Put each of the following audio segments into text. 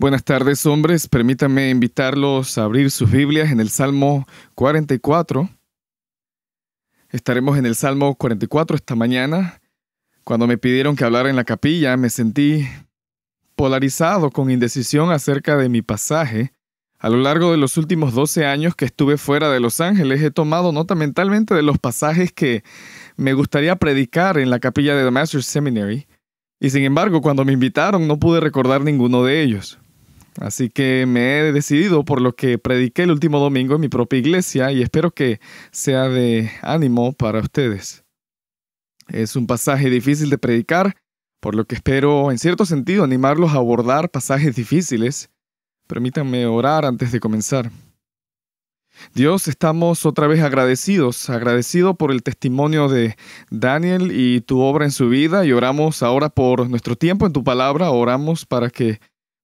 Buenas tardes, hombres. Permítanme invitarlos a abrir sus Biblias en el Salmo 44. Estaremos en el Salmo 44 esta mañana. Cuando me pidieron que hablara en la capilla, me sentí polarizado con indecisión acerca de mi pasaje. A lo largo de los últimos 12 años que estuve fuera de Los Ángeles, he tomado nota mentalmente de los pasajes que me gustaría predicar en la capilla de The Master's Seminary. Y sin embargo, cuando me invitaron no pude recordar ninguno de ellos. Así que me he decidido por lo que prediqué el último domingo en mi propia iglesia y espero que sea de ánimo para ustedes. Es un pasaje difícil de predicar, por lo que espero en cierto sentido animarlos a abordar pasajes difíciles. Permítanme orar antes de comenzar. Dios, estamos otra vez agradecidos, agradecido por el testimonio de Daniel y tu obra en su vida y oramos ahora por nuestro tiempo en tu palabra, oramos para que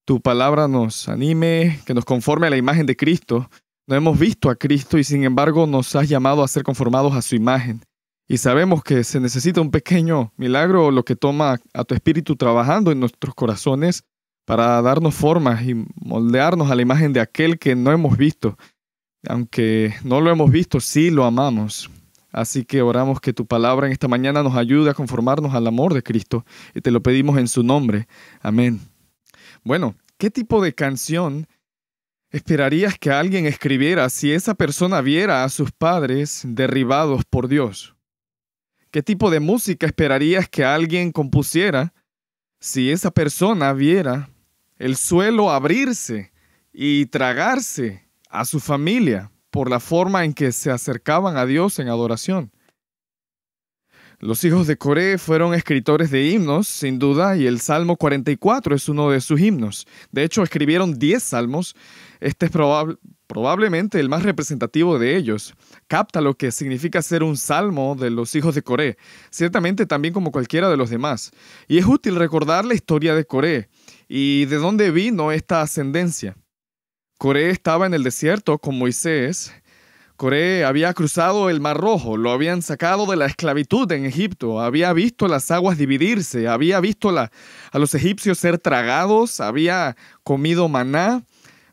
tu palabra nos anime, que nos conforme a la imagen de Cristo. No hemos visto a Cristo y sin embargo nos has llamado a ser conformados a su imagen. Y sabemos que se necesita un pequeño milagro, lo que toma a tu espíritu trabajando en nuestros corazones para darnos formas y moldearnos a la imagen de aquel que no hemos visto. Aunque no lo hemos visto, sí lo amamos. Así que oramos que tu palabra en esta mañana nos ayude a conformarnos al amor de Cristo y te lo pedimos en su nombre. Amén. Bueno, ¿Qué tipo de canción esperarías que alguien escribiera si esa persona viera a sus padres derribados por Dios? ¿Qué tipo de música esperarías que alguien compusiera si esa persona viera el suelo abrirse y tragarse a su familia por la forma en que se acercaban a Dios en adoración? Los hijos de Coré fueron escritores de himnos, sin duda, y el Salmo 44 es uno de sus himnos. De hecho, escribieron 10 salmos. Este es probablemente el más representativo de ellos. Capta lo que significa ser un salmo de los hijos de Coré, ciertamente también como cualquiera de los demás. Y es útil recordar la historia de Coré y de dónde vino esta ascendencia. Coré estaba en el desierto con Moisés Coré había cruzado el Mar Rojo, lo habían sacado de la esclavitud en Egipto, había visto las aguas dividirse, había visto a los egipcios ser tragados, había comido maná,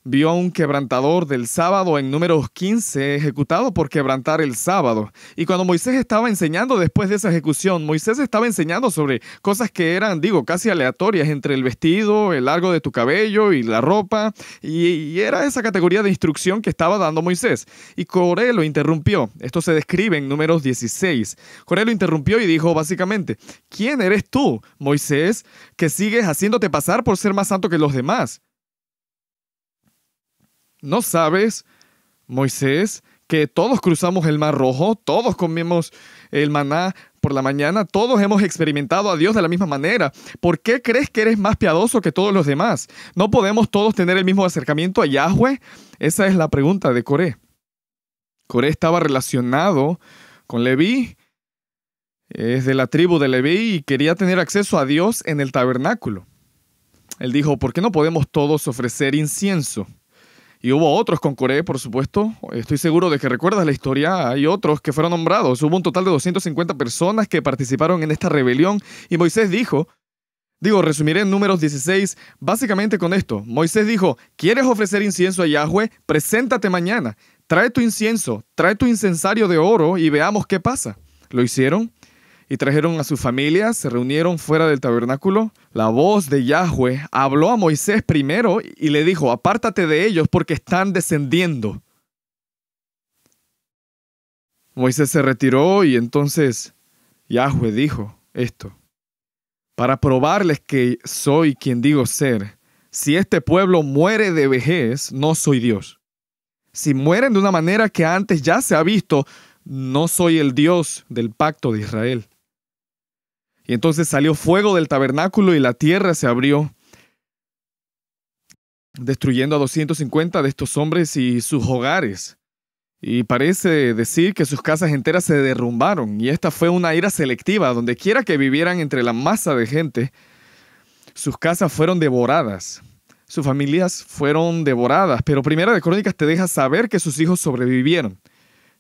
vio a un quebrantador del sábado en números 15 ejecutado por quebrantar el sábado. Y cuando Moisés estaba enseñando después de esa ejecución, Moisés estaba enseñando sobre cosas que eran, digo, casi aleatorias entre el vestido, el largo de tu cabello y la ropa. Y, era esa categoría de instrucción que estaba dando Moisés. Y Coré lo interrumpió. Esto se describe en números 16. Coré lo interrumpió y dijo básicamente, ¿quién eres tú, Moisés, que sigues haciéndote pasar por ser más santo que los demás? ¿No sabes, Moisés, que todos cruzamos el mar rojo, todos comemos el maná por la mañana, todos hemos experimentado a Dios de la misma manera. ¿Por qué crees que eres más piadoso que todos los demás? ¿No podemos todos tener el mismo acercamiento a Yahweh? Esa es la pregunta de Coré. Coré estaba relacionado con Leví, es de la tribu de Leví y quería tener acceso a Dios en el tabernáculo. Él dijo, ¿por qué no podemos todos ofrecer incienso? Y hubo otros con Coré, por supuesto. Estoy seguro de que recuerdas la historia. Hay otros que fueron nombrados. Hubo un total de 250 personas que participaron en esta rebelión. Y Moisés dijo, digo, resumiré en números 16, básicamente con esto. Moisés dijo, ¿quieres ofrecer incienso a Yahweh? Preséntate mañana. Trae tu incienso, trae tu incensario de oro y veamos qué pasa. Lo hicieron y trajeron a su familia, se reunieron fuera del tabernáculo. La voz de Yahweh habló a Moisés primero y le dijo, apártate de ellos porque están descendiendo. Moisés se retiró y entonces Yahweh dijo esto, para probarles que soy quien digo ser, si este pueblo muere de vejez, no soy Dios. Si mueren de una manera que antes ya se ha visto, no soy el Dios del pacto de Israel. Y entonces salió fuego del tabernáculo y la tierra se abrió, destruyendo a 250 de estos hombres y sus hogares. Y parece decir que sus casas enteras se derrumbaron, y esta fue una ira selectiva, donde quiera que vivieran entre la masa de gente, sus casas fueron devoradas, sus familias fueron devoradas, pero Primera de Crónicas te deja saber que sus hijos sobrevivieron.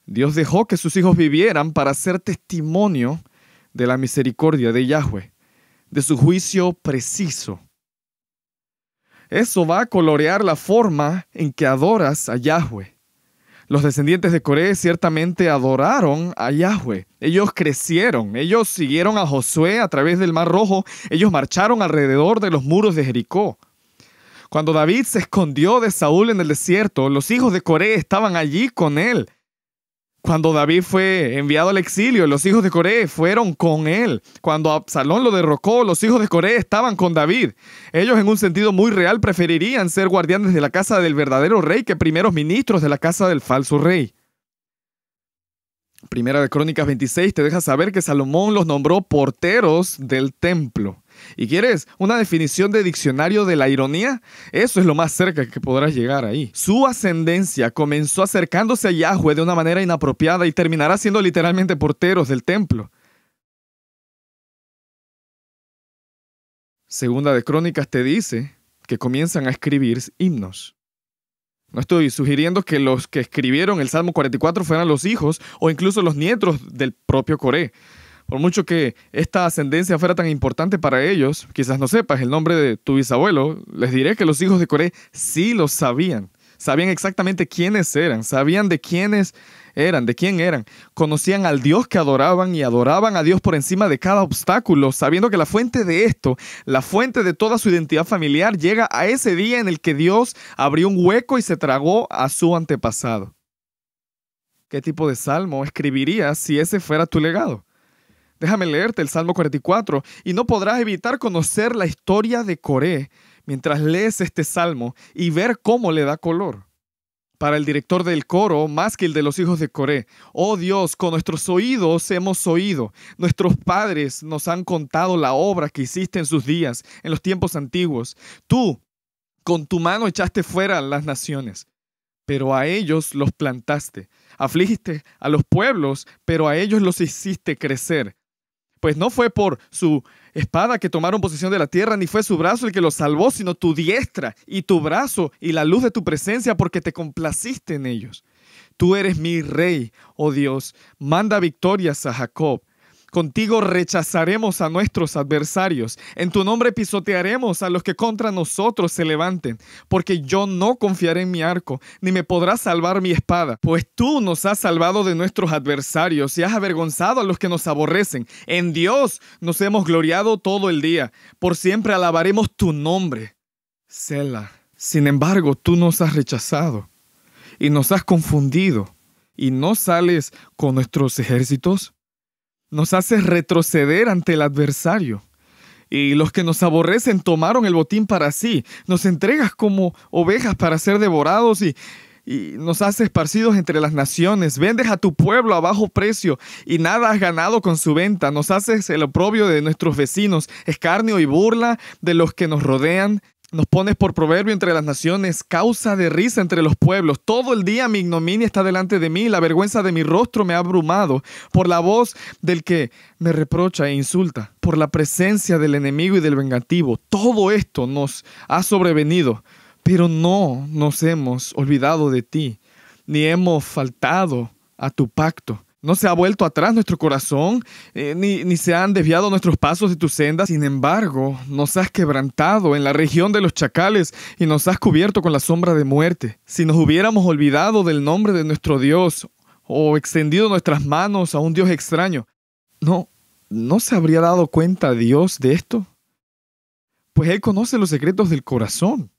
Dios dejó que sus hijos vivieran para ser testimonio de la misericordia de Yahweh, de su juicio preciso. Eso va a colorear la forma en que adoras a Yahweh. Los descendientes de Coré ciertamente adoraron a Yahweh. Ellos crecieron, ellos siguieron a Josué a través del Mar Rojo, ellos marcharon alrededor de los muros de Jericó. Cuando David se escondió de Saúl en el desierto, los hijos de Coré estaban allí con él. Cuando David fue enviado al exilio, los hijos de Coré fueron con él. Cuando Absalón lo derrocó, los hijos de Coré estaban con David. Ellos en un sentido muy real preferirían ser guardianes de la casa del verdadero rey que primeros ministros de la casa del falso rey. Primera de Crónicas 26 te deja saber que Salomón los nombró porteros del templo. ¿Y quieres una definición de diccionario de la ironía? Eso es lo más cerca que podrás llegar ahí. Su ascendencia comenzó acercándose a Yahweh de una manera inapropiada y terminará siendo literalmente porteros del templo. Segunda de Crónicas te dice que comienzan a escribir himnos. No estoy sugiriendo que los que escribieron el Salmo 44 fueran los hijos o incluso los nietos del propio Coré. Por mucho que esta ascendencia fuera tan importante para ellos, quizás no sepas el nombre de tu bisabuelo, les diré que los hijos de Coré sí lo sabían. Sabían exactamente quiénes eran, sabían de quiénes eran, de quién eran. Conocían al Dios que adoraban y adoraban a Dios por encima de cada obstáculo, sabiendo que la fuente de esto, la fuente de toda su identidad familiar, llega a ese día en el que Dios abrió un hueco y se tragó a su antepasado. ¿Qué tipo de salmo escribirías si ese fuera tu legado? Déjame leerte el Salmo 44 y no podrás evitar conocer la historia de Coré mientras lees este salmo y ver cómo le da color. Para el director del coro, más que el de los hijos de Coré, oh Dios, con nuestros oídos hemos oído, nuestros padres nos han contado la obra que hiciste en sus días, en los tiempos antiguos. Tú, con tu mano echaste fuera las naciones, pero a ellos los plantaste. Afligiste a los pueblos, pero a ellos los hiciste crecer pues no fue por su espada que tomaron posesión de la tierra, ni fue su brazo el que los salvó, sino tu diestra y tu brazo y la luz de tu presencia, porque te complaciste en ellos. Tú eres mi rey, oh Dios, manda victorias a Jacob Contigo rechazaremos a nuestros adversarios. En tu nombre pisotearemos a los que contra nosotros se levanten, porque yo no confiaré en mi arco, ni me podrá salvar mi espada, pues tú nos has salvado de nuestros adversarios y has avergonzado a los que nos aborrecen. En Dios nos hemos gloriado todo el día. Por siempre alabaremos tu nombre. Selah. Sin embargo, tú nos has rechazado y nos has confundido y no sales con nuestros ejércitos nos hace retroceder ante el adversario. Y los que nos aborrecen tomaron el botín para sí. Nos entregas como ovejas para ser devorados y, nos haces esparcidos entre las naciones. Vendes a tu pueblo a bajo precio y nada has ganado con su venta. Nos haces el oprobio de nuestros vecinos, escarnio y burla de los que nos rodean. Nos pones por proverbio entre las naciones, causa de risa entre los pueblos. Todo el día mi ignominia está delante de mí, la vergüenza de mi rostro me ha abrumado por la voz del que me reprocha e insulta, por la presencia del enemigo y del vengativo. Todo esto nos ha sobrevenido, pero no nos hemos olvidado de ti, ni hemos faltado a tu pacto. No se ha vuelto atrás nuestro corazón, eh, ni, se han desviado nuestros pasos de tus sendas. Sin embargo, nos has quebrantado en la región de los chacales y nos has cubierto con la sombra de muerte. Si nos hubiéramos olvidado del nombre de nuestro Dios o extendido nuestras manos a un Dios extraño, ¿no, no se habría dado cuenta Dios de esto? Pues Él conoce los secretos del corazón.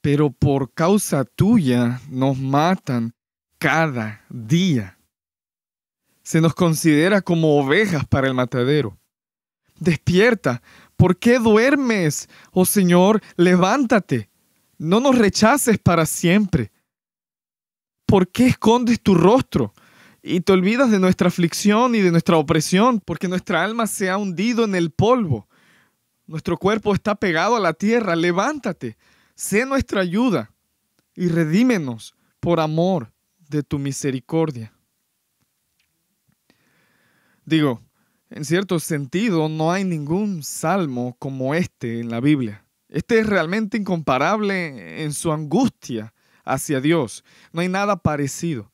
Pero por causa tuya nos matan cada día. Se nos considera como ovejas para el matadero. Despierta, ¿por qué duermes? Oh Señor, levántate. No nos rechaces para siempre. ¿Por qué escondes tu rostro? y te olvidas de nuestra aflicción y de nuestra opresión, porque nuestra alma se ha hundido en el polvo. Nuestro cuerpo está pegado a la tierra. Levántate, sé nuestra ayuda y redímenos por amor de tu misericordia. Digo, en cierto sentido, no hay ningún salmo como este en la Biblia. Este es realmente incomparable en su angustia hacia Dios. No hay nada parecido.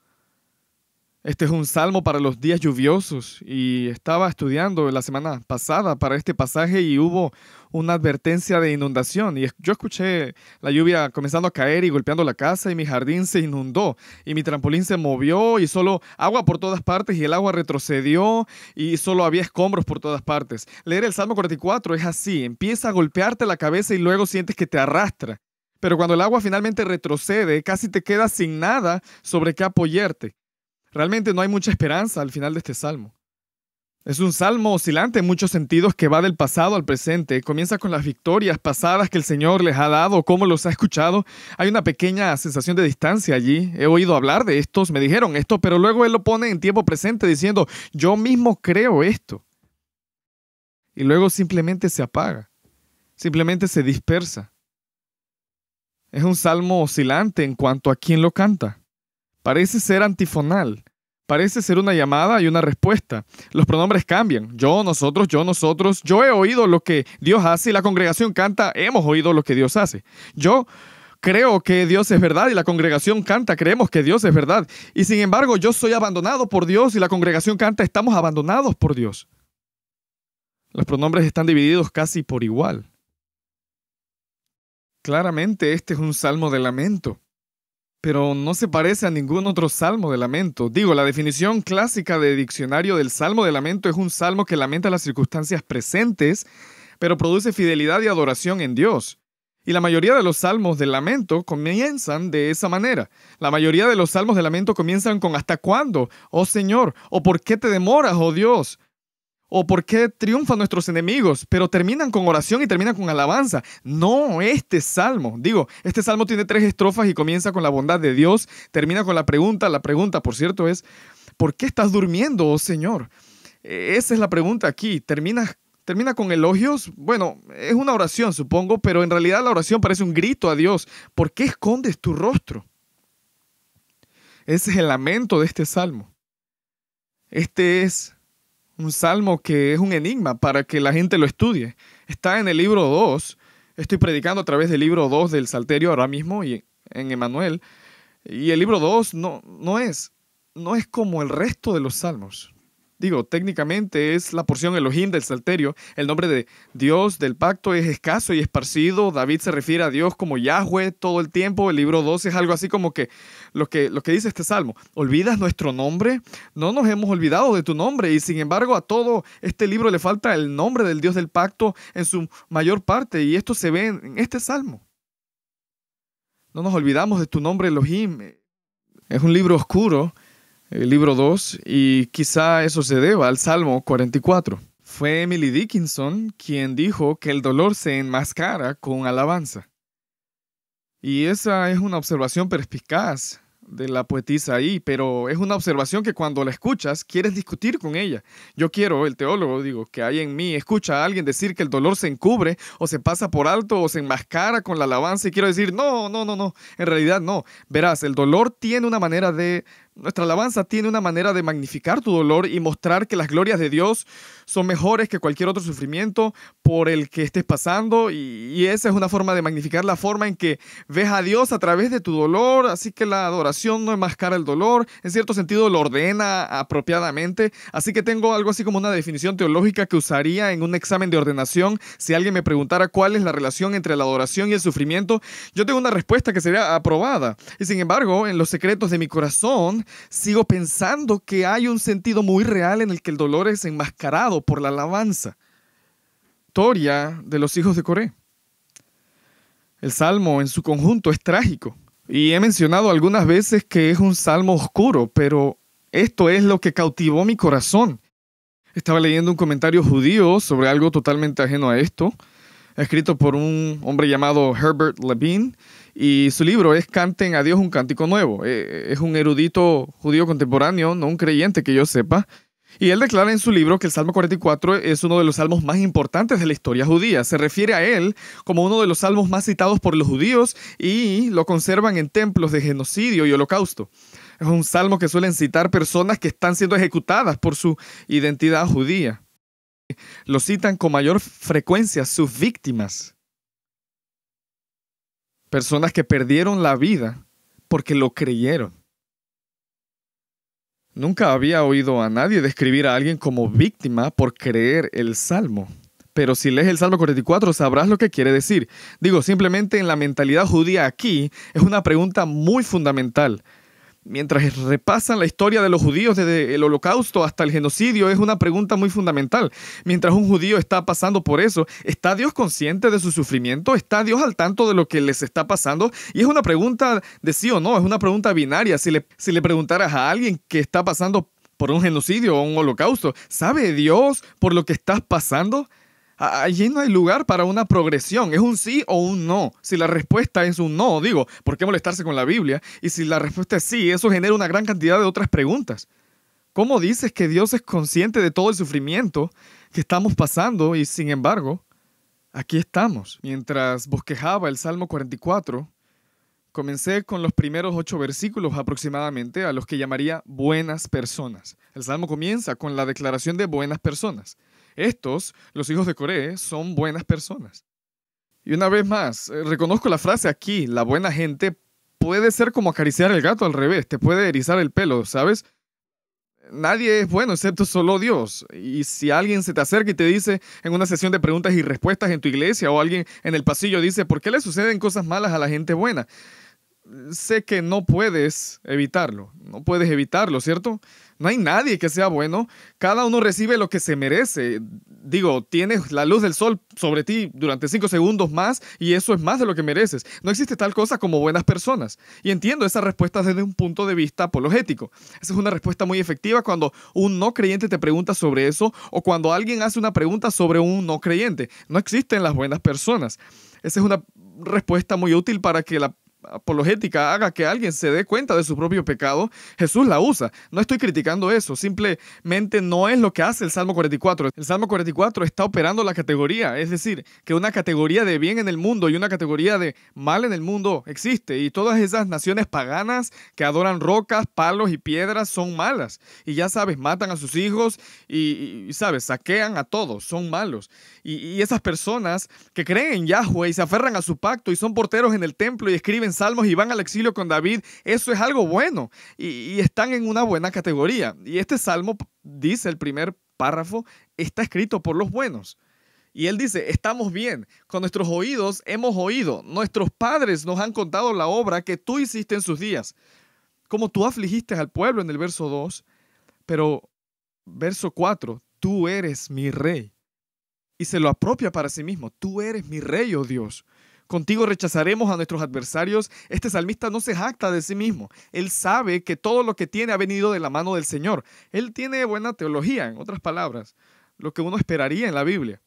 Este es un salmo para los días lluviosos y estaba estudiando la semana pasada para este pasaje y hubo una advertencia de inundación. Y yo escuché la lluvia comenzando a caer y golpeando la casa y mi jardín se inundó y mi trampolín se movió y solo agua por todas partes y el agua retrocedió y solo había escombros por todas partes. Leer el Salmo 44 es así, empieza a golpearte la cabeza y luego sientes que te arrastra. Pero cuando el agua finalmente retrocede, casi te quedas sin nada sobre qué apoyarte. Realmente no hay mucha esperanza al final de este salmo. Es un salmo oscilante en muchos sentidos que va del pasado al presente. Comienza con las victorias pasadas que el Señor les ha dado, cómo los ha escuchado. Hay una pequeña sensación de distancia allí. He oído hablar de estos, me dijeron esto, pero luego Él lo pone en tiempo presente diciendo, yo mismo creo esto. Y luego simplemente se apaga, simplemente se dispersa. Es un salmo oscilante en cuanto a quién lo canta. Parece ser antifonal Parece ser una llamada y una respuesta. Los pronombres cambian. Yo, nosotros, yo, nosotros. Yo he oído lo que Dios hace y la congregación canta, hemos oído lo que Dios hace. Yo creo que Dios es verdad y la congregación canta, creemos que Dios es verdad. Y sin embargo, yo soy abandonado por Dios y la congregación canta, estamos abandonados por Dios. Los pronombres están divididos casi por igual. Claramente este es un salmo de lamento pero no se parece a ningún otro salmo de lamento. Digo, la definición clásica de diccionario del salmo de lamento es un salmo que lamenta las circunstancias presentes, pero produce fidelidad y adoración en Dios. Y la mayoría de los salmos de lamento comienzan de esa manera. La mayoría de los salmos de lamento comienzan con ¿hasta cuándo? Oh Señor, o ¿por qué te demoras, oh Dios? o por qué triunfan nuestros enemigos, pero terminan con oración y terminan con alabanza. No, este salmo, digo, este salmo tiene tres estrofas y comienza con la bondad de Dios, termina con la pregunta, la pregunta, por cierto, es, ¿por qué estás durmiendo, oh Señor? Eh, esa es la pregunta aquí, Termina termina con elogios. Bueno, es una oración, supongo, pero en realidad la oración parece un grito a Dios. ¿Por qué escondes tu rostro? Ese es el lamento de este salmo. Este es un salmo que es un enigma para que la gente lo estudie. Está en el libro 2. Estoy predicando a través del libro 2 del Salterio ahora mismo y en Emanuel. Y el libro 2 no, no, es, no es como el resto de los salmos. Digo, técnicamente es la porción Elohim del Salterio. El nombre de Dios del pacto es escaso y esparcido. David se refiere a Dios como Yahweh todo el tiempo. El libro 12 es algo así como que lo que, lo que dice este salmo. ¿Olvidas nuestro nombre? No nos hemos olvidado de tu nombre. Y sin embargo, a todo este libro le falta el nombre del Dios del pacto en su mayor parte. Y esto se ve en este salmo. No nos olvidamos de tu nombre, Elohim. Es un libro oscuro el libro 2, y quizá eso se deba al Salmo 44. Fue Emily Dickinson quien dijo que el dolor se enmascara con alabanza. Y esa es una observación perspicaz de la poetisa ahí, pero es una observación que cuando la escuchas quieres discutir con ella. Yo quiero, el teólogo, digo, que hay en mí, escucha a alguien decir que el dolor se encubre o se pasa por alto o se enmascara con la alabanza y quiero decir, no, no, no, no, en realidad no. Verás, el dolor tiene una manera de nuestra alabanza tiene una manera de magnificar tu dolor y mostrar que las glorias de Dios son mejores que cualquier otro sufrimiento por el que estés pasando y, esa es una forma de magnificar la forma en que ves a Dios a través de tu dolor, así que la adoración no enmascara el dolor, en cierto sentido lo ordena apropiadamente, así que tengo algo así como una definición teológica que usaría en un examen de ordenación si alguien me preguntara cuál es la relación entre la adoración y el sufrimiento, yo tengo una respuesta que sería aprobada y sin embargo en los secretos de mi corazón sigo pensando que hay un sentido muy real en el que el dolor es enmascarado por la alabanza. Historia de los hijos de Coré. El salmo en su conjunto es trágico. Y he mencionado algunas veces que es un salmo oscuro, pero esto es lo que cautivó mi corazón. Estaba leyendo un comentario judío sobre algo totalmente ajeno a esto, escrito por un hombre llamado Herbert Levine, y su libro es Canten a Dios un cántico nuevo. Eh, eh, es un erudito judío contemporáneo, no un creyente que yo sepa. Y él declara en su libro que el Salmo 44 es uno de los salmos más importantes de la historia judía. Se refiere a él como uno de los salmos más citados por los judíos y lo conservan en templos de genocidio y holocausto. Es un salmo que suelen citar personas que están siendo ejecutadas por su identidad judía. Lo citan con mayor frecuencia sus víctimas. Personas que perdieron la vida porque lo creyeron. Nunca había oído a nadie describir a alguien como víctima por creer el Salmo. Pero si lees el Salmo 44 sabrás lo que quiere decir. Digo, simplemente en la mentalidad judía aquí es una pregunta muy fundamental mientras repasan la historia de los judíos desde el holocausto hasta el genocidio, es una pregunta muy fundamental. Mientras un judío está pasando por eso, ¿está Dios consciente de su sufrimiento? ¿Está Dios al tanto de lo que les está pasando? Y es una pregunta de sí o no, es una pregunta binaria. Si le, preguntaras a alguien que está pasando por un genocidio o un holocausto, ¿sabe Dios por lo que estás pasando? Allí no hay lugar para una progresión, es un sí o un no. Si la respuesta es un no, digo, ¿por qué molestarse con la Biblia? Y si la respuesta es sí, eso genera una gran cantidad de otras preguntas. ¿Cómo dices que Dios es consciente de todo el sufrimiento que estamos pasando y sin embargo, aquí estamos? Mientras bosquejaba el Salmo 44, comencé con los primeros ocho versículos aproximadamente a los que llamaría buenas personas. El Salmo comienza con la declaración de buenas personas. Estos, los hijos de Coré, son buenas personas. Y una vez más, eh, reconozco la frase aquí, la buena gente puede ser como acariciar el gato al revés, te puede erizar el pelo, ¿sabes? Nadie es bueno excepto solo Dios. Y si alguien se te acerca y te dice en una sesión de preguntas y respuestas en tu iglesia o alguien en el pasillo dice, ¿por qué le suceden cosas malas a la gente buena? sé que no puedes evitarlo, no puedes evitarlo, ¿cierto? No hay nadie que sea bueno, cada uno recibe lo que se merece. Digo, tienes la luz del sol sobre ti durante cinco segundos más y eso es más de lo que mereces. No existe tal cosa como buenas personas. Y entiendo esa respuesta desde un punto de vista apologético. Esa es una respuesta muy efectiva cuando un no creyente te pregunta sobre eso o cuando alguien hace una pregunta sobre un no creyente. No existen las buenas personas. Esa es una respuesta muy útil para que la apologética haga que alguien se dé cuenta de su propio pecado, Jesús la usa. No estoy criticando eso, simplemente no es lo que hace el Salmo 44. El Salmo 44 está operando la categoría, es decir, que una categoría de bien en el mundo y una categoría de mal en el mundo existe y todas esas naciones paganas que adoran rocas, palos y piedras son malas. Y ya sabes, matan a sus hijos y, sabes, saquean a todos, son malos. Y, y esas personas que creen en Yahweh y se aferran a su pacto y son porteros en el templo y escriben salmos y van al exilio con David, eso es algo bueno y, están en una buena categoría. Y este salmo, dice el primer párrafo, está escrito por los buenos. Y él dice, estamos bien, con nuestros oídos hemos oído, nuestros padres nos han contado la obra que tú hiciste en sus días, como tú afligiste al pueblo en el verso 2, pero verso 4, tú eres mi rey. Y se lo apropia para sí mismo, tú eres mi rey, oh Dios. Contigo rechazaremos a nuestros adversarios. Este salmista no se jacta de sí mismo. Él sabe que todo lo que tiene ha venido de la mano del Señor. Él tiene buena teología, en otras palabras, lo que uno esperaría en la Biblia.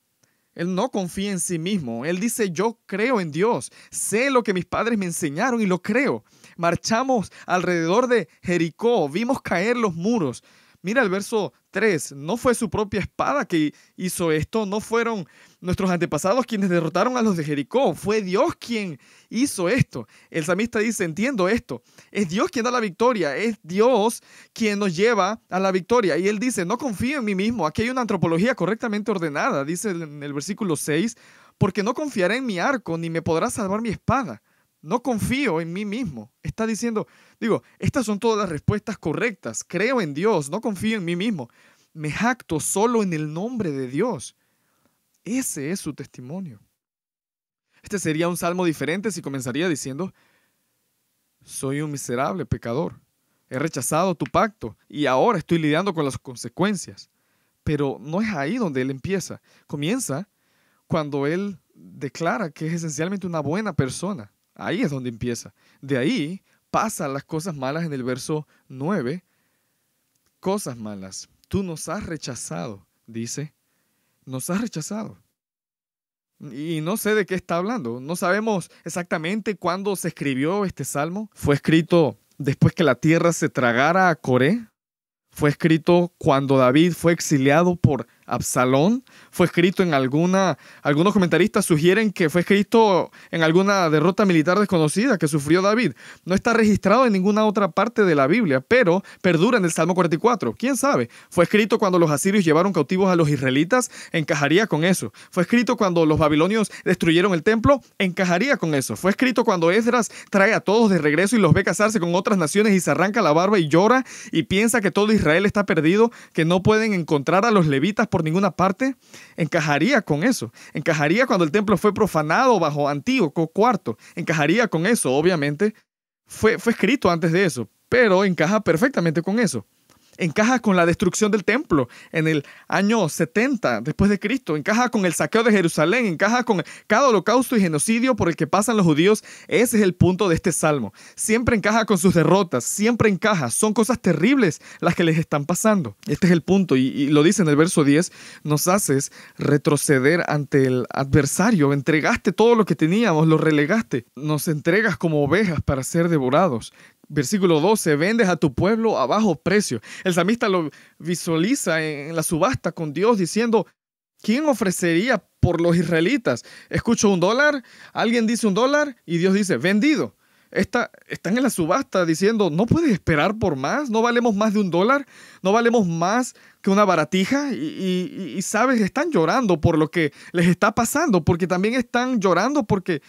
Él no confía en sí mismo. Él dice, yo creo en Dios. Sé lo que mis padres me enseñaron y lo creo. Marchamos alrededor de Jericó, vimos caer los muros. Mira el verso 3, no fue su propia espada que hizo esto, no fueron nuestros antepasados quienes derrotaron a los de Jericó, fue Dios quien hizo esto. El samista dice, entiendo esto, es Dios quien da la victoria, es Dios quien nos lleva a la victoria. Y él dice, no confío en mí mismo, aquí hay una antropología correctamente ordenada, dice en el versículo 6, porque no confiaré en mi arco, ni me podrá salvar mi espada. No confío en mí mismo. Está diciendo, digo, estas son todas las respuestas correctas. Creo en Dios, no confío en mí mismo. Me jacto solo en el nombre de Dios. Ese es su testimonio. Este sería un salmo diferente si comenzaría diciendo, soy un miserable pecador. He rechazado tu pacto y ahora estoy lidiando con las consecuencias. Pero no es ahí donde él empieza. Comienza cuando él declara que es esencialmente una buena persona. Ahí es donde empieza. De ahí pasan las cosas malas en el verso 9. Cosas malas. Tú nos has rechazado, dice. Nos has rechazado. Y no sé de qué está hablando. No sabemos exactamente cuándo se escribió este salmo. Fue escrito después que la tierra se tragara a Coré. Fue escrito cuando David fue exiliado por Absalón. Fue escrito en alguna, algunos comentaristas sugieren que fue escrito en alguna derrota militar desconocida que sufrió David. No está registrado en ninguna otra parte de la Biblia, pero perdura en el Salmo 44. ¿Quién sabe? Fue escrito cuando los asirios llevaron cautivos a los israelitas, encajaría con eso. Fue escrito cuando los babilonios destruyeron el templo, encajaría con eso. Fue escrito cuando Esdras trae a todos de regreso y los ve casarse con otras naciones y se arranca la barba y llora y piensa que todo Israel está perdido, que no pueden encontrar a los levitas por ninguna parte encajaría con eso. Encajaría cuando el templo fue profanado bajo Antíoco cuarto Encajaría con eso, obviamente. fue escrito antes de eso, pero encaja perfectamente con eso encaja con la destrucción del templo en el año 70 después de Cristo, encaja con el saqueo de Jerusalén, encaja con cada holocausto y genocidio por el que pasan los judíos. Ese es el punto de este salmo. Siempre encaja con sus derrotas, siempre encaja. Son cosas terribles las que les están pasando. Este es el punto y, lo dice en el verso 10, nos haces retroceder ante el adversario, entregaste todo lo que teníamos, lo relegaste, nos entregas como ovejas para ser devorados. Versículo 12, vendes a tu pueblo a bajo precio. El samista lo visualiza en la subasta con Dios diciendo, ¿quién ofrecería por los israelitas? Escucho un dólar, alguien dice un dólar y Dios dice, vendido. Está, están en la subasta diciendo, no puedes esperar por más, no valemos más de un dólar, no valemos más que una baratija y, y sabes, están llorando por lo que les está pasando, porque también están llorando porque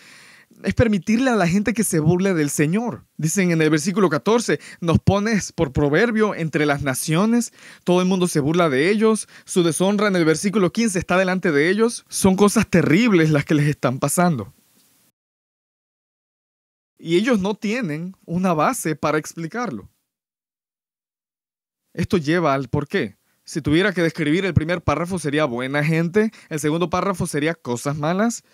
es permitirle a la gente que se burle del Señor. Dicen en el versículo 14, nos pones por proverbio entre las naciones, todo el mundo se burla de ellos, su deshonra en el versículo 15 está delante de ellos, son cosas terribles las que les están pasando. Y ellos no tienen una base para explicarlo. Esto lleva al por qué. Si tuviera que describir el primer párrafo sería buena gente, el segundo párrafo sería cosas malas,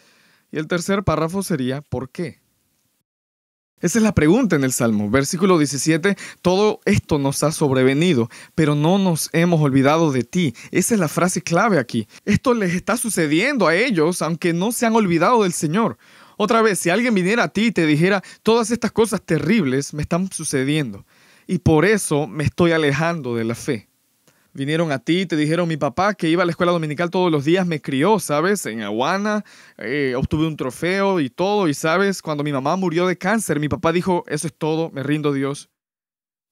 y el tercer párrafo sería ¿por qué? Esa es la pregunta en el Salmo. Versículo 17, todo esto nos ha sobrevenido, pero no nos hemos olvidado de ti. Esa es la frase clave aquí. Esto les está sucediendo a ellos, aunque no se han olvidado del Señor. Otra vez, si alguien viniera a ti y te dijera, todas estas cosas terribles me están sucediendo, y por eso me estoy alejando de la fe vinieron a ti, te dijeron mi papá que iba a la escuela dominical todos los días, me crió, ¿sabes? En Aguana, eh, obtuve un trofeo y todo, y sabes, cuando mi mamá murió de cáncer, mi papá dijo, eso es todo, me rindo Dios,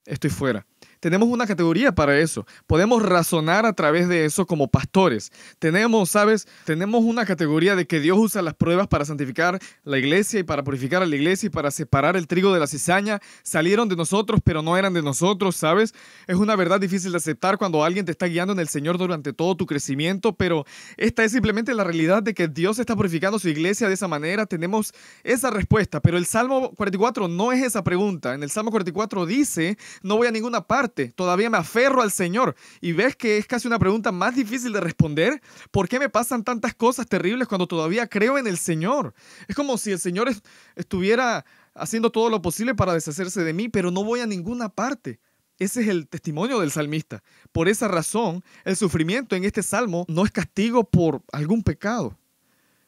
estoy fuera. Tenemos una categoría para eso. Podemos razonar a través de eso como pastores. Tenemos, ¿sabes? Tenemos una categoría de que Dios usa las pruebas para santificar la iglesia y para purificar a la iglesia y para separar el trigo de la cizaña. Salieron de nosotros, pero no eran de nosotros, ¿sabes? Es una verdad difícil de aceptar cuando alguien te está guiando en el Señor durante todo tu crecimiento, pero esta es simplemente la realidad de que Dios está purificando su iglesia de esa manera. Tenemos esa respuesta, pero el Salmo 44 no es esa pregunta. En el Salmo 44 dice, no voy a ninguna parte todavía me aferro al Señor. Y ves que es casi una pregunta más difícil de responder. ¿Por qué me pasan tantas cosas terribles cuando todavía creo en el Señor? Es como si el Señor estuviera haciendo todo lo posible para deshacerse de mí, pero no voy a ninguna parte. Ese es el testimonio del salmista. Por esa razón, el sufrimiento en este salmo no es castigo por algún pecado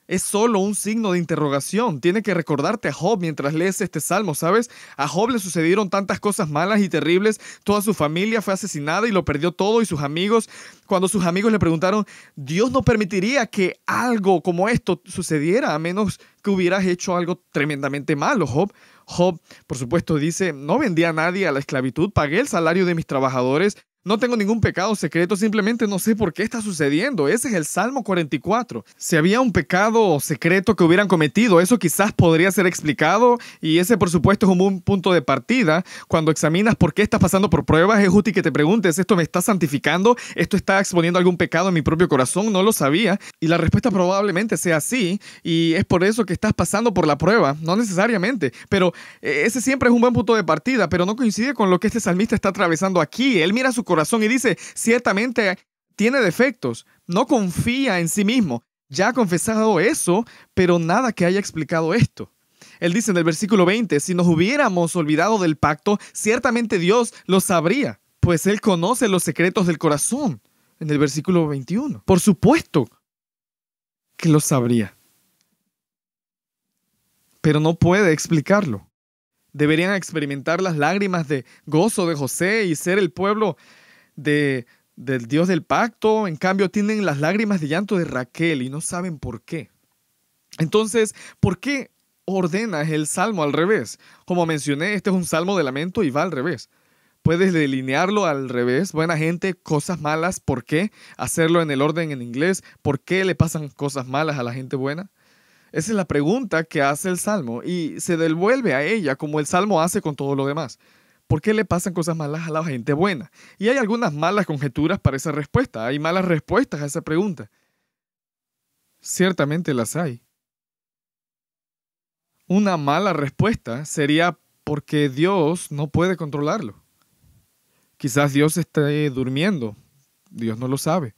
es solo un signo de interrogación. Tiene que recordarte a Job mientras lees este salmo, ¿sabes? A Job le sucedieron tantas cosas malas y terribles. Toda su familia fue asesinada y lo perdió todo y sus amigos. Cuando sus amigos le preguntaron, Dios no permitiría que algo como esto sucediera a menos que hubieras hecho algo tremendamente malo, Job. Job, por supuesto, dice, no vendí a nadie a la esclavitud, pagué el salario de mis trabajadores, no tengo ningún pecado secreto, simplemente no sé por qué está sucediendo. Ese es el Salmo 44. Si había un pecado secreto que hubieran cometido, eso quizás podría ser explicado y ese por supuesto es un buen punto de partida. Cuando examinas por qué estás pasando por pruebas, es útil que te preguntes, ¿esto me está santificando? ¿Esto está exponiendo algún pecado en mi propio corazón? No lo sabía. Y la respuesta probablemente sea sí y es por eso que estás pasando por la prueba, no necesariamente. Pero eh, ese siempre es un buen punto de partida, pero no coincide con lo que este salmista está atravesando aquí. Él mira su corazón y dice, ciertamente tiene defectos, no confía en sí mismo. Ya ha confesado eso, pero nada que haya explicado esto. Él dice en el versículo 20, si nos hubiéramos olvidado del pacto, ciertamente Dios lo sabría, pues Él conoce los secretos del corazón. En el versículo 21. Por supuesto que lo sabría. Pero no puede explicarlo. Deberían experimentar las lágrimas de gozo de José y ser el pueblo de, del Dios del pacto, en cambio tienen las lágrimas de llanto de Raquel y no saben por qué. Entonces, ¿por qué ordenas el salmo al revés? Como mencioné, este es un salmo de lamento y va al revés. Puedes delinearlo al revés, buena gente, cosas malas, ¿por qué? Hacerlo en el orden en inglés, ¿por qué le pasan cosas malas a la gente buena? Esa es la pregunta que hace el Salmo y se devuelve a ella como el Salmo hace con todo lo demás. ¿Por qué le pasan cosas malas a la gente buena? Y hay algunas malas conjeturas para esa respuesta. Hay malas respuestas a esa pregunta. Ciertamente las hay. Una mala respuesta sería porque Dios no puede controlarlo. Quizás Dios esté durmiendo. Dios no lo sabe.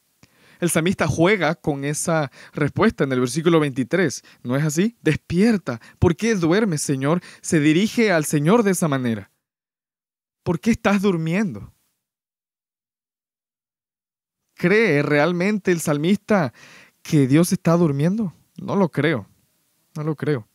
El samista juega con esa respuesta en el versículo 23. ¿No es así? Despierta. ¿Por qué duermes, Señor? Se dirige al Señor de esa manera. ¿Por qué estás durmiendo? ¿Cree realmente el salmista que Dios está durmiendo? No lo creo, no lo creo.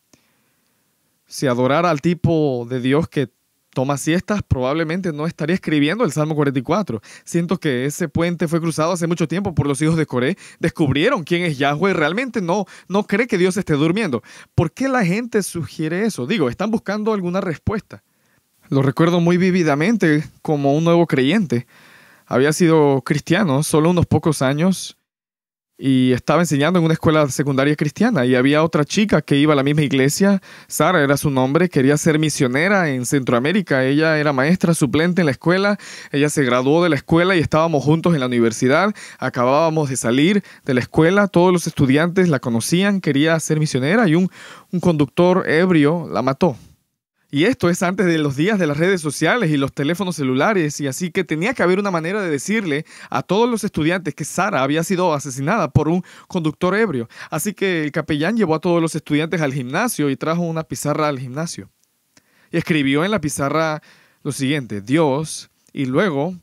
Si adorara al tipo de Dios que toma siestas, probablemente no estaría escribiendo el Salmo 44. Siento que ese puente fue cruzado hace mucho tiempo por los hijos de Coré. Descubrieron quién es Yahweh y realmente no, no cree que Dios esté durmiendo. ¿Por qué la gente sugiere eso? Digo, están buscando alguna respuesta. Lo recuerdo muy vívidamente como un nuevo creyente. Había sido cristiano solo unos pocos años y estaba enseñando en una escuela secundaria cristiana y había otra chica que iba a la misma iglesia, Sara era su nombre, quería ser misionera en Centroamérica, ella era maestra suplente en la escuela, ella se graduó de la escuela y estábamos juntos en la universidad, acabábamos de salir de la escuela, todos los estudiantes la conocían, quería ser misionera y un conductor ebrio la mató. Y esto es antes de los días de las redes sociales y los teléfonos celulares, y así que tenía que haber una manera de decirle a todos los estudiantes que Sara había sido asesinada por un conductor ebrio. Así que el capellán llevó a todos los estudiantes al gimnasio y trajo una pizarra al gimnasio. Y escribió en la pizarra lo siguiente, Dios, y luego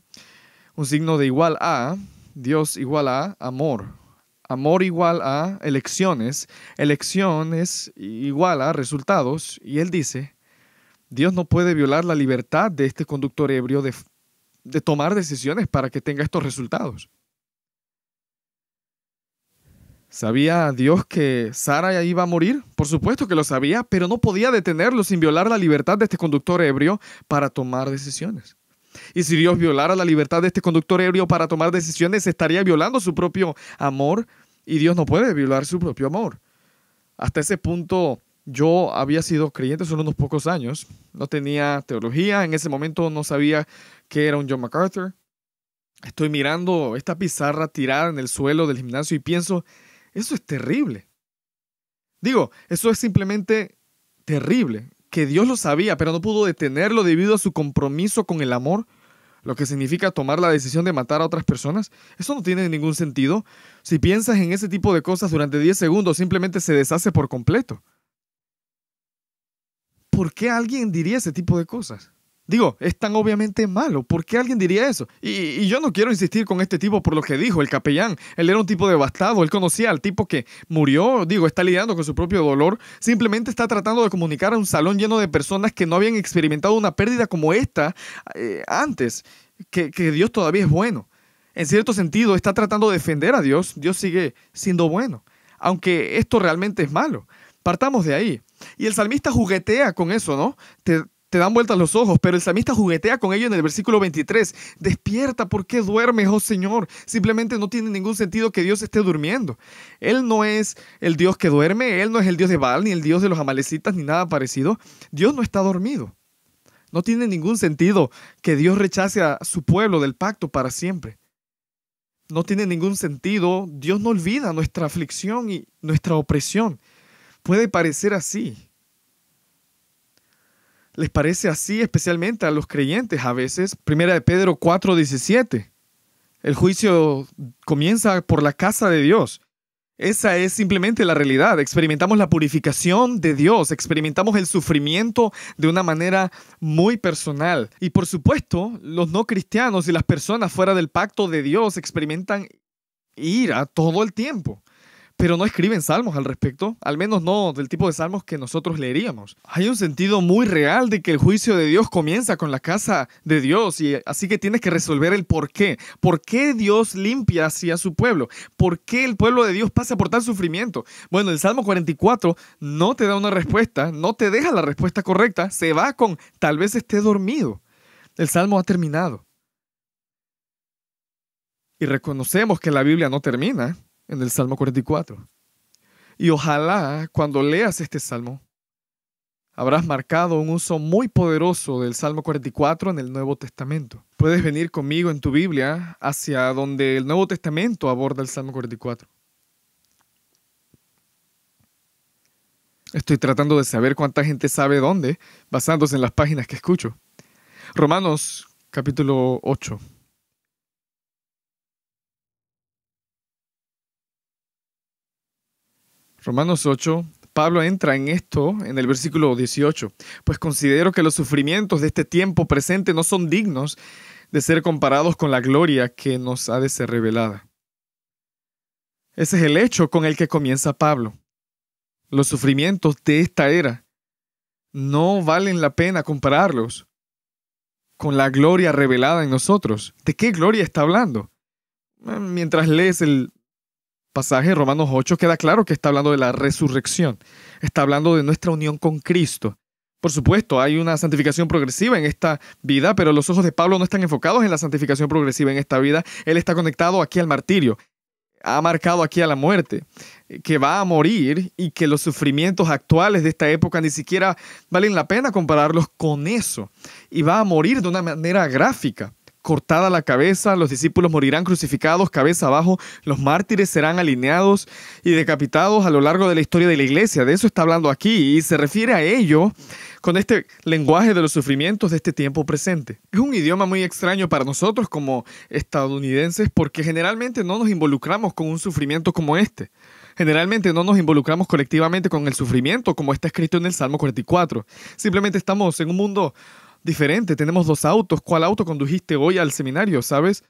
un signo de igual a, Dios igual a amor, amor igual a elecciones, elecciones igual a resultados, y él dice, Dios no puede violar la libertad de este conductor ebrio de, tomar decisiones para que tenga estos resultados. ¿Sabía Dios que Sara iba a morir? Por supuesto que lo sabía, pero no podía detenerlo sin violar la libertad de este conductor ebrio para tomar decisiones. Y si Dios violara la libertad de este conductor ebrio para tomar decisiones, estaría violando su propio amor y Dios no puede violar su propio amor. Hasta ese punto yo había sido creyente solo unos pocos años, no tenía teología, en ese momento no sabía qué era un John MacArthur. Estoy mirando esta pizarra tirada en el suelo del gimnasio y pienso, eso es terrible. Digo, eso es simplemente terrible, que Dios lo sabía, pero no pudo detenerlo debido a su compromiso con el amor, lo que significa tomar la decisión de matar a otras personas. Eso no tiene ningún sentido. Si piensas en ese tipo de cosas durante 10 segundos, simplemente se deshace por completo. ¿por qué alguien diría ese tipo de cosas? Digo, es tan obviamente malo. ¿Por qué alguien diría eso? Y, yo no quiero insistir con este tipo por lo que dijo el capellán. Él era un tipo devastado, él conocía al tipo que murió, digo, está lidiando con su propio dolor. Simplemente está tratando de comunicar a un salón lleno de personas que no habían experimentado una pérdida como esta eh, antes, que Dios todavía es bueno. En cierto sentido, está tratando de defender a Dios. Dios sigue siendo bueno, aunque esto realmente es malo. Partamos de ahí. Y el salmista juguetea con eso, ¿no? Te, dan vueltas los ojos, pero el salmista juguetea con ello en el versículo 23. Despierta, ¿por qué duermes, oh Señor? Simplemente no tiene ningún sentido que Dios esté durmiendo. Él no es el Dios que duerme, Él no es el Dios de Baal, ni el Dios de los amalecitas, ni nada parecido. Dios no está dormido. No tiene ningún sentido que Dios rechace a su pueblo del pacto para siempre. No tiene ningún sentido. Dios no olvida nuestra aflicción y nuestra opresión. Puede parecer así. Les parece así especialmente a los creyentes a veces. Primera de Pedro 4:17. El juicio comienza por la casa de Dios. Esa es simplemente la realidad. Experimentamos la purificación de Dios, experimentamos el sufrimiento de una manera muy personal. Y por supuesto, los no cristianos y las personas fuera del pacto de Dios experimentan ira todo el tiempo pero no escriben salmos al respecto, al menos no del tipo de salmos que nosotros leeríamos. Hay un sentido muy real de que el juicio de Dios comienza con la casa de Dios y así que tienes que resolver el por qué. ¿Por qué Dios limpia así a su pueblo? ¿Por qué el pueblo de Dios pasa por tal sufrimiento? Bueno, el Salmo 44 no te da una respuesta, no te deja la respuesta correcta, se va con tal vez esté dormido. El Salmo ha terminado. Y reconocemos que la Biblia no termina, en el Salmo 44. Y ojalá cuando leas este salmo, habrás marcado un uso muy poderoso del Salmo 44 en el Nuevo Testamento. Puedes venir conmigo en tu Biblia hacia donde el Nuevo Testamento aborda el Salmo 44. Estoy tratando de saber cuánta gente sabe dónde, basándose en las páginas que escucho. Romanos capítulo 8. Romanos 8, Pablo entra en esto en el versículo 18, pues considero que los sufrimientos de este tiempo presente no son dignos de ser comparados con la gloria que nos ha de ser revelada. Ese es el hecho con el que comienza Pablo. Los sufrimientos de esta era no valen la pena compararlos con la gloria revelada en nosotros. ¿De qué gloria está hablando? Mientras lees el pasaje Romanos 8 queda claro que está hablando de la resurrección, está hablando de nuestra unión con Cristo. Por supuesto, hay una santificación progresiva en esta vida, pero los ojos de Pablo no están enfocados en la santificación progresiva en esta vida. Él está conectado aquí al martirio, ha marcado aquí a la muerte, que va a morir y que los sufrimientos actuales de esta época ni siquiera valen la pena compararlos con eso. Y va a morir de una manera gráfica cortada la cabeza, los discípulos morirán crucificados cabeza abajo, los mártires serán alineados y decapitados a lo largo de la historia de la iglesia. De eso está hablando aquí y se refiere a ello con este lenguaje de los sufrimientos de este tiempo presente. Es un idioma muy extraño para nosotros como estadounidenses porque generalmente no nos involucramos con un sufrimiento como este. Generalmente no nos involucramos colectivamente con el sufrimiento como está escrito en el Salmo 44. Simplemente estamos en un mundo diferente, tenemos dos autos, ¿cuál auto condujiste hoy al seminario, sabes?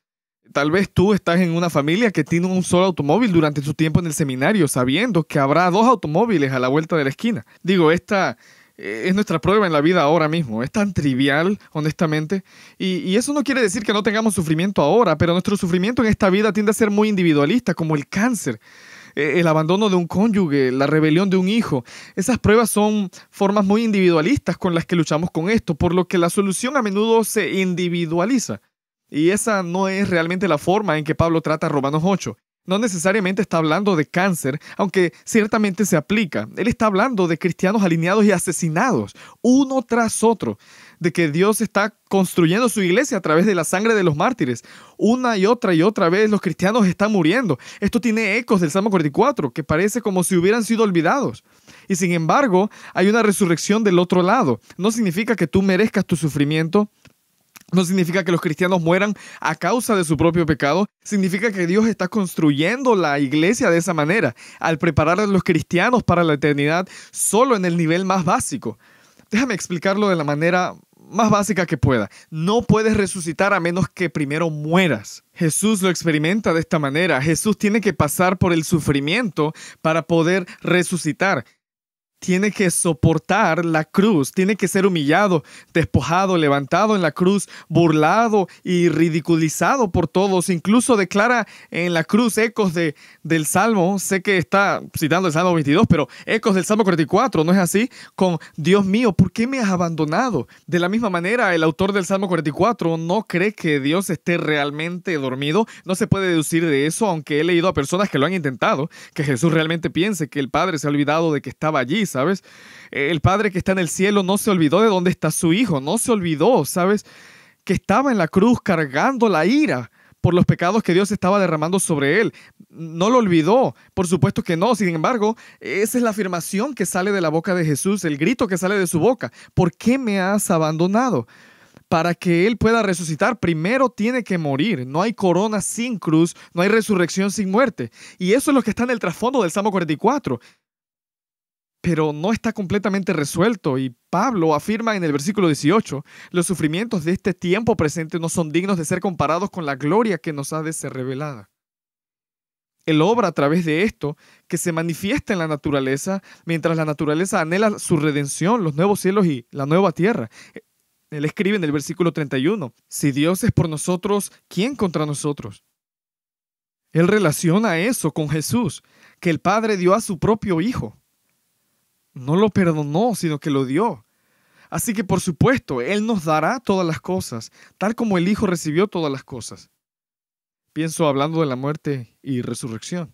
Tal vez tú estás en una familia que tiene un solo automóvil durante su tiempo en el seminario, sabiendo que habrá dos automóviles a la vuelta de la esquina. Digo, esta eh, es nuestra prueba en la vida ahora mismo. Es tan trivial, honestamente. Y, y, eso no quiere decir que no tengamos sufrimiento ahora, pero nuestro sufrimiento en esta vida tiende a ser muy individualista, como el cáncer. Eh, el abandono de un cónyuge, la rebelión de un hijo. Esas pruebas son formas muy individualistas con las que luchamos con esto, por lo que la solución a menudo se individualiza. Y esa no es realmente la forma en que Pablo trata Romanos 8. No necesariamente está hablando de cáncer, aunque ciertamente se aplica. Él está hablando de cristianos alineados y asesinados, uno tras otro de que Dios está construyendo su iglesia a través de la sangre de los mártires. Una y otra y otra vez los cristianos están muriendo. Esto tiene ecos del Salmo 44, que parece como si hubieran sido olvidados. Y sin embargo, hay una resurrección del otro lado. No significa que tú merezcas tu sufrimiento, no significa que los cristianos mueran a causa de su propio pecado, significa que Dios está construyendo la iglesia de esa manera, al preparar a los cristianos para la eternidad solo en el nivel más básico. Déjame explicarlo de la manera más básica que pueda. No puedes resucitar a menos que primero mueras. Jesús lo experimenta de esta manera. Jesús tiene que pasar por el sufrimiento para poder resucitar tiene que soportar la cruz, tiene que ser humillado, despojado, levantado en la cruz, burlado y ridiculizado por todos. Incluso declara en la cruz ecos de, del Salmo, sé que está citando el Salmo 22, pero ecos del Salmo 44, ¿no es así? Con Dios mío, ¿por qué me has abandonado? De la misma manera, el autor del Salmo 44 no cree que Dios esté realmente dormido, no se puede deducir de eso, aunque he leído a personas que lo han intentado, que Jesús realmente piense que el Padre se ha olvidado de que estaba allí ¿sabes? El Padre que está en el cielo no se olvidó de dónde está su Hijo, no se olvidó, ¿sabes? Que estaba en la cruz cargando la ira por los pecados que Dios estaba derramando sobre él. No lo olvidó, por supuesto que no. Sin embargo, esa es la afirmación que sale de la boca de Jesús, el grito que sale de su boca. ¿Por qué me has abandonado? para que Él pueda resucitar, primero tiene que morir. No hay corona sin cruz, no hay resurrección sin muerte. Y eso es lo que está en el trasfondo del Salmo 44 pero no está completamente resuelto y Pablo afirma en el versículo 18, los sufrimientos de este tiempo presente no son dignos de ser comparados con la gloria que nos ha de ser revelada. Él obra a través de esto que se manifiesta en la naturaleza, mientras la naturaleza anhela su redención, los nuevos cielos y la nueva tierra. E, él escribe en el versículo 31, si Dios es por nosotros, ¿quién contra nosotros? Él relaciona eso con Jesús, que el Padre dio a su propio Hijo no lo perdonó, sino que lo dio. Así que por supuesto, Él nos dará todas las cosas, tal como el Hijo recibió todas las cosas. Pienso hablando de la muerte y resurrección.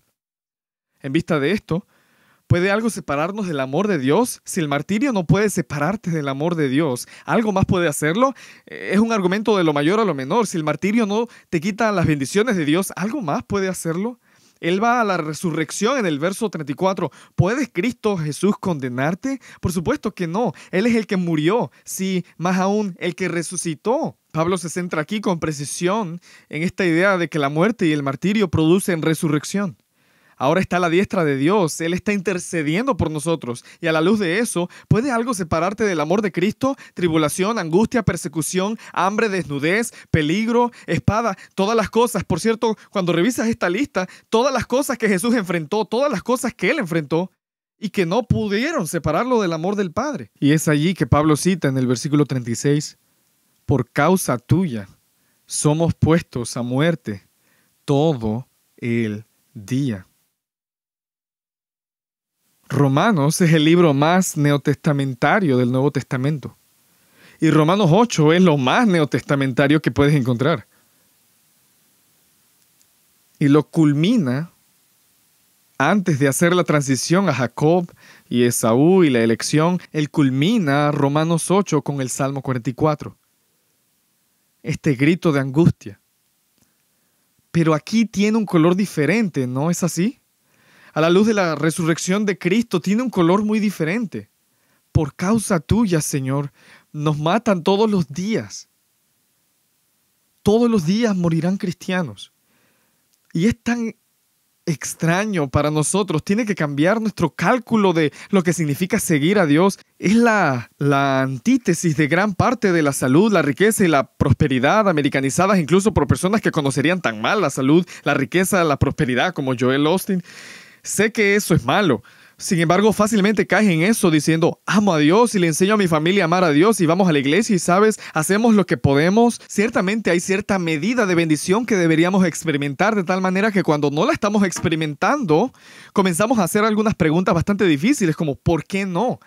En vista de esto, ¿puede algo separarnos del amor de Dios? Si el martirio no puede separarte del amor de Dios, ¿algo más puede hacerlo? Eh, es un argumento de lo mayor a lo menor. Si el martirio no te quita las bendiciones de Dios, ¿algo más puede hacerlo? Él va a la resurrección en el verso 34. ¿Puede Cristo Jesús condenarte? Por supuesto que no. Él es el que murió, sí, más aún el que resucitó. Pablo se centra aquí con precisión en esta idea de que la muerte y el martirio producen resurrección. Ahora está a la diestra de Dios, Él está intercediendo por nosotros. Y a la luz de eso, ¿puede algo separarte del amor de Cristo? Tribulación, angustia, persecución, hambre, desnudez, peligro, espada, todas las cosas. Por cierto, cuando revisas esta lista, todas las cosas que Jesús enfrentó, todas las cosas que Él enfrentó, y que no pudieron separarlo del amor del Padre. Y es allí que Pablo cita en el versículo 36, por causa tuya somos puestos a muerte todo el día. Romanos es el libro más neotestamentario del Nuevo Testamento. Y Romanos 8 es lo más neotestamentario que puedes encontrar. Y lo culmina antes de hacer la transición a Jacob y Esaú y la elección, él culmina Romanos 8 con el Salmo 44. Este grito de angustia. Pero aquí tiene un color diferente, ¿no es así? a la luz de la resurrección de Cristo, tiene un color muy diferente. Por causa tuya, Señor, nos matan todos los días. Todos los días morirán cristianos. Y es tan extraño para nosotros, tiene que cambiar nuestro cálculo de lo que significa seguir a Dios. Es la, la antítesis de gran parte de la salud, la riqueza y la prosperidad americanizadas incluso por personas que conocerían tan mal la salud, la riqueza, la prosperidad como Joel Austin. Sé que eso es malo. Sin embargo, fácilmente caes en eso diciendo, amo a Dios y le enseño a mi familia a amar a Dios y vamos a la iglesia y sabes, hacemos lo que podemos. Ciertamente hay cierta medida de bendición que deberíamos experimentar de tal manera que cuando no la estamos experimentando, comenzamos a hacer algunas preguntas bastante difíciles como, ¿por qué no?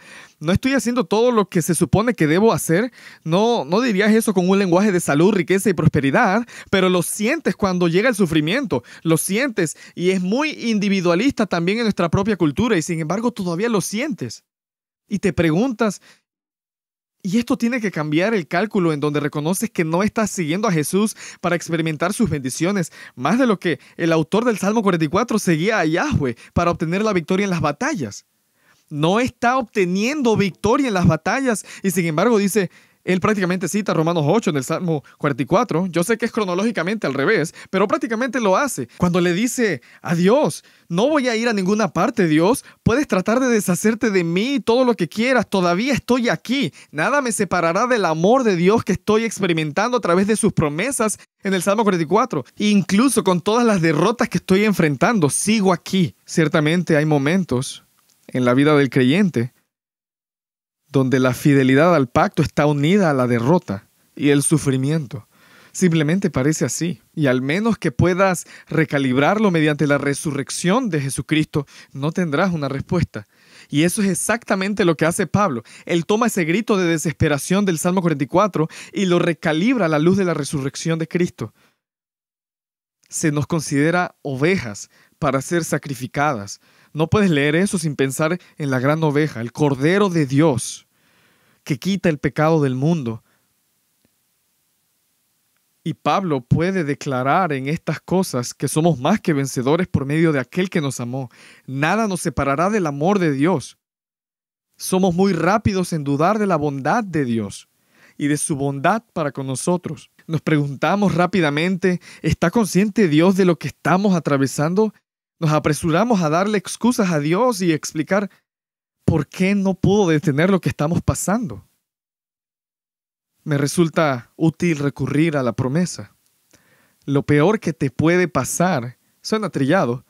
no estoy haciendo todo lo que se supone que debo hacer. No, no dirías eso con un lenguaje de salud, riqueza y prosperidad, pero lo sientes cuando llega el sufrimiento, lo sientes y es muy individualista también en nuestra propia cultura y sin embargo todavía lo sientes. Y te preguntas, y esto tiene que cambiar el cálculo en donde reconoces que no estás siguiendo a Jesús para experimentar sus bendiciones, más de lo que el autor del Salmo 44 seguía a Yahweh para obtener la victoria en las batallas no está obteniendo victoria en las batallas y sin embargo dice, él prácticamente cita Romanos 8 en el Salmo 44. Yo sé que es cronológicamente al revés, pero prácticamente lo hace. Cuando le dice a Dios, no voy a ir a ninguna parte, Dios, puedes tratar de deshacerte de mí todo lo que quieras, todavía estoy aquí. Nada me separará del amor de Dios que estoy experimentando a través de sus promesas en el Salmo 44. Incluso con todas las derrotas que estoy enfrentando, sigo aquí. Ciertamente hay momentos en la vida del creyente, donde la fidelidad al pacto está unida a la derrota y el sufrimiento. Simplemente parece así. Y al menos que puedas recalibrarlo mediante la resurrección de Jesucristo, no tendrás una respuesta. Y eso es exactamente lo que hace Pablo. Él toma ese grito de desesperación del Salmo 44 y lo recalibra a la luz de la resurrección de Cristo. Se nos considera ovejas para ser sacrificadas, no puedes leer eso sin pensar en la gran oveja, el Cordero de Dios, que quita el pecado del mundo. Y Pablo puede declarar en estas cosas que somos más que vencedores por medio de aquel que nos amó. Nada nos separará del amor de Dios. Somos muy rápidos en dudar de la bondad de Dios y de su bondad para con nosotros. Nos preguntamos rápidamente, ¿está consciente Dios de lo que estamos atravesando? Nos apresuramos a darle excusas a Dios y explicar por qué no pudo detener lo que estamos pasando. Me resulta útil recurrir a la promesa. Lo peor que te puede pasar, suena trillado,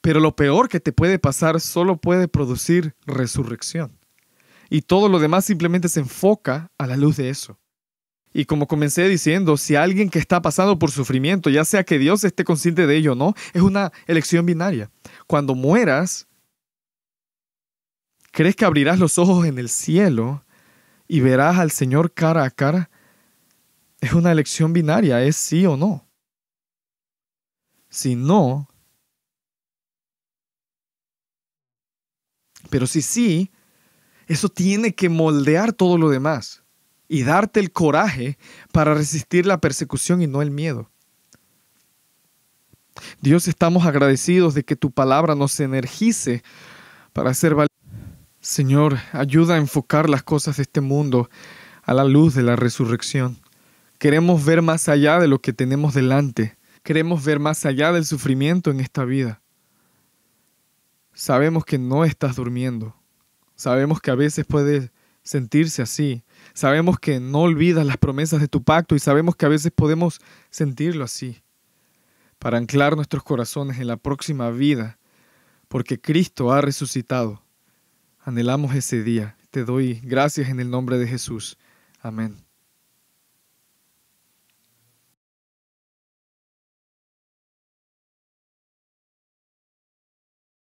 pero lo peor que te puede pasar solo puede producir resurrección. Y todo lo demás simplemente se enfoca a la luz de eso. Y como comencé diciendo, si alguien que está pasando por sufrimiento, ya sea que Dios esté consciente de ello o no, es una elección binaria. Cuando mueras, ¿crees que abrirás los ojos en el cielo y verás al Señor cara a cara? Es una elección binaria, es sí o no. Si no, pero si sí, eso tiene que moldear todo lo demás y darte el coraje para resistir la persecución y no el miedo. Dios, estamos agradecidos de que tu palabra nos energice para ser valientes. Señor, ayuda a enfocar las cosas de este mundo a la luz de la resurrección. Queremos ver más allá de lo que tenemos delante. Queremos ver más allá del sufrimiento en esta vida. Sabemos que no estás durmiendo. Sabemos que a veces puede sentirse así, Sabemos que no olvidas las promesas de tu pacto y sabemos que a veces podemos sentirlo así, para anclar nuestros corazones en la próxima vida, porque Cristo ha resucitado. Anhelamos ese día. Te doy gracias en el nombre de Jesús. Amén.